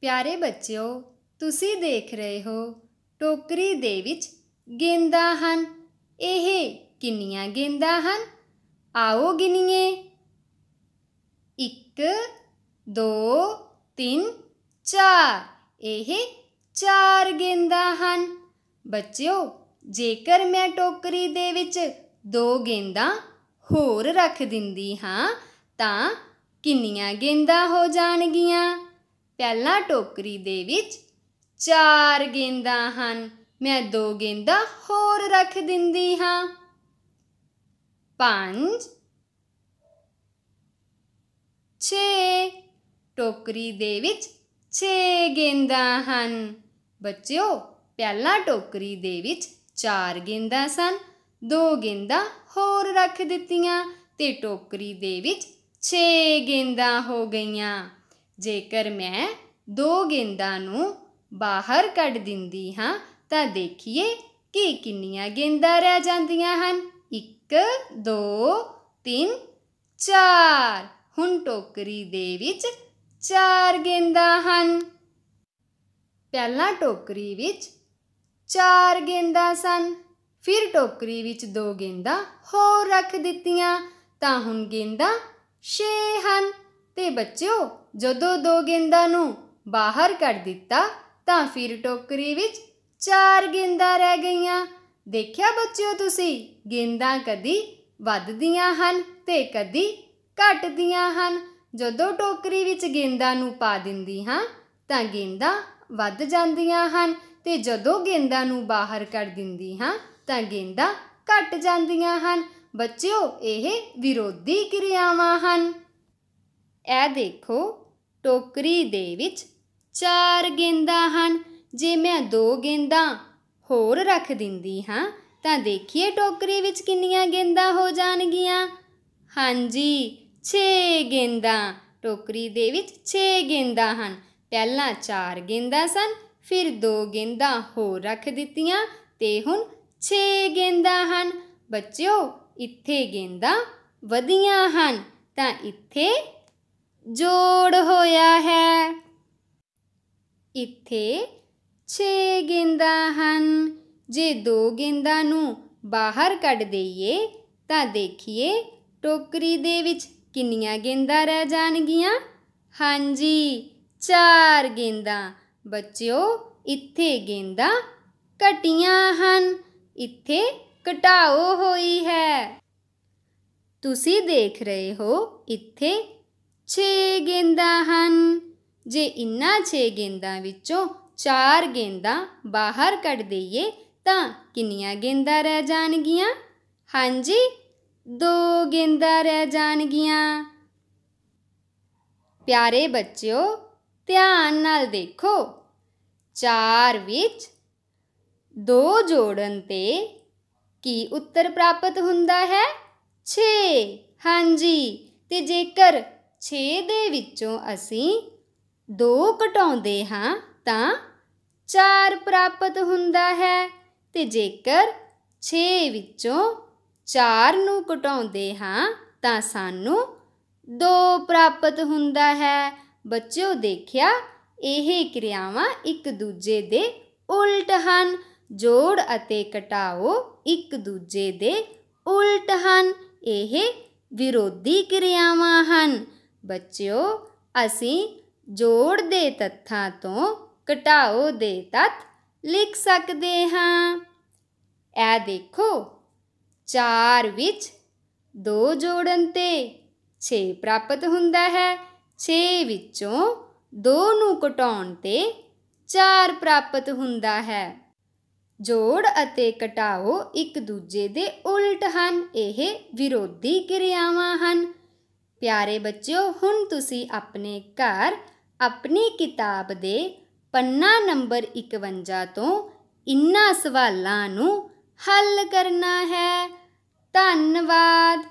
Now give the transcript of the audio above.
ਪਿਆਰੇ ਬੱਚਿਓ ਤੁਸੀਂ ਦੇਖ ਰਹੇ ਹੋ ਟੋਕਰੀ ਦੇ ਵਿੱਚ ਗੇਂਦਾਂ ਹਨ ਇਹ ਕਿੰਨੀਆਂ ਗੇਂਦਾਂ ਹਨ ਆਓ ਗਿਣੀਏ 1 2 3 4 ਇਹ ਚਾਰ ਗੇਂਦਾਂ ਹਨ ਬੱਚਿਓ ਜੇਕਰ ਮੈਂ ਟੋਕਰੀ ਦੇ ਵਿੱਚ ਦੋ ਗੇਂਦਾਂ ਹੋਰ ਰੱਖ ਦਿੰਦੀ ਹਾਂ ਤਾਂ ਕਿੰਨੀਆਂ ਗੇਂਦਾਂ ਹੋ ਜਾਣਗੀਆਂ ਪਹਿਲਾ ਟੋਕਰੀ ਦੇ ਵਿੱਚ ਚਾਰ ਗੇਂਦਾਂ ਹਨ ਮੈਂ ਦੋ ਗੇਂਦਾਂ ਹੋਰ ਰੱਖ ਦਿੰਦੀ ਹਾਂ ਪੰਜ 6 ਟੋਕਰੀ ਦੇ ਵਿੱਚ 6 ਗੇਂਦਾਂ ਹਨ ਬੱਚਿਓ ਪਹਿਲਾਂ ਟੋਕਰੀ ਦੇ ਵਿੱਚ 4 ਗੇਂਦਾਂ ਸਨ ਦੋ ਗੇਂਦਾਂ ਹੋਰ ਰੱਖ ਦਿੱਤੀਆਂ ਤੇ ਟੋਕਰੀ ਦੇ ਵਿੱਚ 6 ਗੇਂਦਾਂ ਹੋ ਗਈਆਂ ਜੇਕਰ ਮੈਂ ਦੋ ਗੇਂਦਾਂ ਨੂੰ ਬਾਹਰ ਕੱਢ ਦਿੰਦੀ ਹਾਂ ਤਾਂ ਦੇਖੀਏ ਕਿ ਕਿੰਨੀਆਂ ਗੇਂਦਾਂ ਰਹਿ ਜਾਂਦੀਆਂ ਹਨ 1 2 3 4 ਹੁਣ ਟੋਕਰੀ ਦੇ ਵਿੱਚ ਚਾਰ ਗੇਂਦਾਂ ਹਨ ਪਹਿਲਾਂ ਟੋਕਰੀ ਵਿੱਚ ਚਾਰ ਗੇਂਦਾਂ ਸਨ ਫਿਰ ਟੋਕਰੀ ਵਿੱਚ ਦੋ ਗੇਂਦਾਂ ਹੋਰ ਰੱਖ ਦਿੱਤੀਆਂ ਤਾਂ ਹੁਣ ਗੇਂਦਾਂ 6 ਹਨ ਤੇ ਬੱਚਿਓ ਜਦੋਂ ਦੋ ਗੇਂਦਾਂ ਨੂੰ ਬਾਹਰ ਕੱਢ ਦਿੱਤਾ ਤਾਂ ਫਿਰ ਟੋਕਰੀ ਵਿੱਚ ਚਾਰ ਗੇਂਦਾਂ ਰਹਿ ਗਈਆਂ ਦੇਖਿਆ ਬੱਚਿਓ ਤੁਸੀਂ ਗੇਂਦਾਂ ਕਦੀ ਵੱਧਦੀਆਂ ਹਨ ਤੇ ਕਦੀ ਘਟਦੀਆਂ ਹਨ ਜਦੋਂ ਟੋਕਰੀ ਵਿੱਚ ਗੇਂਦਾਂ ਨੂੰ ਪਾ ਦਿੰਦੀ ਹਾਂ ਤਾਂ ਗੇਂਦਾਂ ਵੱਧ ਜਾਂਦੀਆਂ ਹਨ ਤੇ ਜਦੋਂ ਗੇਂਦਾਂ ਨੂੰ ਬਾਹਰ ਕੱਢ ਦਿੰਦੀ ਹਾਂ ਤਾਂ ਗੇਂਦਾਂ ਘਟ ਜਾਂਦੀਆਂ ਹਨ ਬੱਚਿਓ ਇਹ ਵਿਰੋਧੀ ਕਿਰਿਆਵਾਂ ਹਨ ਇਹ ਦੇਖੋ ਟੋਕਰੀ ਦੇ ਵਿੱਚ ਚਾਰ ਗੇਂਦਾਂ ਹਨ ਜੇ ਮੈਂ ਦੋ ਗੇਂਦਾਂ ਹੋਰ ਰੱਖ ਦਿੰਦੀ ਹਾਂ ਤਾਂ ਦੇਖੀਏ ਟੋਕਰੀ ਵਿੱਚ ਕਿੰਨੀਆਂ ਗੇਂਦਾਂ ਹੋ ਜਾਣਗੀਆਂ ਹਾਂਜੀ 6 ਗੇਂਦਾਂ ਟੋਕਰੀ ਦੇ ਵਿੱਚ 6 ਗੇਂਦਾਂ ਹਨ ਪਹਿਲਾਂ 4 ਗੇਂਦਾਂ ਸਨ ਫਿਰ 2 ਗੇਂਦਾਂ ਹੋਰ ਰੱਖ ਦਿੱਤੀਆਂ ਤੇ ਹੁਣ 6 ਗੇਂਦਾਂ ਹਨ ਬੱਚਿਓ ਇੱਥੇ ਗੇਂਦਾਂ ਵਧੀਆਂ ਹਨ ਤਾਂ ਇੱਥੇ ਜੋੜ ਹੋਇਆ ਹੈ ਇੱਥੇ 6 ਗਿੰਦਾ ਹਨ ਜੇ ਦੋ ਗਿੰਦਾ ਨੂੰ ਬਾਹਰ ਕੱਢ ਦਈਏ ਤਾਂ ਦੇਖੀਏ ਟੋਕਰੀ ਦੇ ਵਿੱਚ ਕਿੰਨੀਆਂ ਗਿੰਦਾ ਰਹਿ ਜਾਣਗੀਆਂ ਹਾਂਜੀ 4 ਗਿੰਦਾ ਬੱਚਿਓ ਇੱਥੇ ਗਿੰਦਾ ਕਟੀਆਂ ਹਨ ਇੱਥੇ ਘਟਾਓ ਹੋਈ ਹੈ ਤੁਸੀਂ ਦੇਖ ਰਹੇ ਹੋ ਇੱਥੇ 6 ਗੇਂਦਾਂ ਹਨ ਜੇ ਇੰਨਾ 6 ਗੇਂਦਾਂ ਵਿੱਚੋਂ 4 ਗੇਂਦਾਂ ਬਾਹਰ ਕੱਢ ਦਈਏ ਤਾਂ ਕਿੰਨੀਆਂ ਗੇਂਦਾਂ ਰਹਿ ਜਾਣਗੀਆਂ ਹਾਂਜੀ 2 ਗੇਂਦਾਂ ਰਹਿ ਜਾਣਗੀਆਂ ਪਿਆਰੇ ਬੱਚਿਓ ਧਿਆਨ ਨਾਲ ਦੇਖੋ 4 ਵਿੱਚ 2 ਜੋੜਨ ਤੇ ਕੀ ਉੱਤਰ ਪ੍ਰਾਪਤ ਹੁੰਦਾ ਹੈ 6 ਹਾਂਜੀ ਤੇ ਜੇਕਰ 6 ਦੇ ਵਿੱਚੋਂ ਅਸੀਂ 2 ਘਟਾਉਂਦੇ ਹਾਂ ਤਾਂ 4 ਪ੍ਰਾਪਤ ਹੁੰਦਾ ਹੈ ਤੇ ਜੇਕਰ 6 ਵਿੱਚੋਂ 4 ਨੂੰ ਘਟਾਉਂਦੇ ਹਾਂ ਤਾਂ ਸਾਨੂੰ 2 ਪ੍ਰਾਪਤ ਹੁੰਦਾ ਹੈ ਬੱਚਿਓ ਦੇਖਿਆ ਇਹ ਕਿਰਿਆਵਾਂ ਇੱਕ ਦੂਜੇ ਦੇ ਉਲਟ ਹਨ ਜੋੜ ਅਤੇ ਘਟਾਓ ਇੱਕ ਦੂਜੇ ਦੇ ਉਲਟ ਹਨ ਇਹ ਵਿਰੋਧੀ ਕਿਰਿਆਵਾਂ ਹਨ ਬੱਚਿਓ ਅਸੀਂ ਜੋੜ ਦੇ ਤੱਥਾਂ ਤੋਂ ਘਟਾਓ ਦੇ ਤੱਤ ਲਿਖ ਸਕਦੇ ਹਾਂ ਇਹ ਦੇਖੋ 4 ਵਿੱਚ 2 ਜੋੜਨ ਤੇ 6 ਪ੍ਰਾਪਤ ਹੁੰਦਾ ਹੈ 6 ਵਿੱਚੋਂ 2 ਨੂੰ ਘਟਾਉਣ ਤੇ 4 ਪ੍ਰਾਪਤ ਹੁੰਦਾ ਹੈ ਜੋੜ ਅਤੇ ਘਟਾਓ ਇੱਕ ਦੂਜੇ ਦੇ ਉਲਟ ਹਨ ਇਹ ਵਿਰੋਧੀ ਕਿਰਿਆਵਾਂ ਹਨ ਪਿਆਰੇ ਬੱਚਿਓ ਹੁਣ ਤੁਸੀਂ ਆਪਣੇ ਘਰ ਆਪਣੀ ਕਿਤਾਬ ਦੇ ਪੰਨਾ ਨੰਬਰ 51 ਤੋਂ ਇੰਨਾ ਸਵਾਲਾਂ ਨੂੰ ਹੱਲ ਕਰਨਾ ਹੈ ਧੰਨਵਾਦ